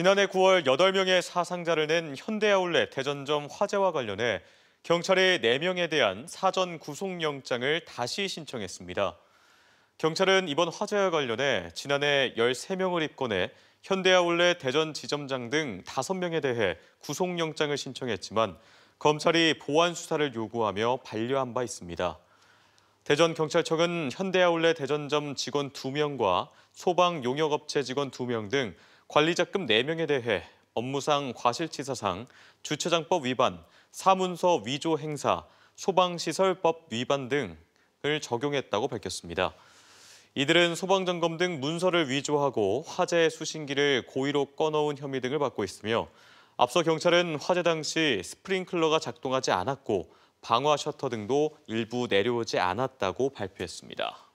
지난해 9월 8명의 사상자를 낸 현대아울렛 대전점 화재와 관련해 경찰이 4명에 대한 사전 구속영장을 다시 신청했습니다. 경찰은 이번 화재와 관련해 지난해 13명을 입건해 현대아울렛 대전 지점장 등 5명에 대해 구속영장을 신청했지만 검찰이 보안 수사를 요구하며 반려한 바 있습니다. 대전경찰청은 현대아울렛 대전점 직원 2명과 소방 용역업체 직원 2명 등 관리자급 4명에 대해 업무상 과실치사상, 주차장법 위반, 사문서 위조 행사, 소방시설법 위반 등을 적용했다고 밝혔습니다. 이들은 소방점검 등 문서를 위조하고 화재 수신기를 고의로 꺼놓은 혐의 등을 받고 있으며 앞서 경찰은 화재 당시 스프링클러가 작동하지 않았고 방화 셔터 등도 일부 내려오지 않았다고 발표했습니다.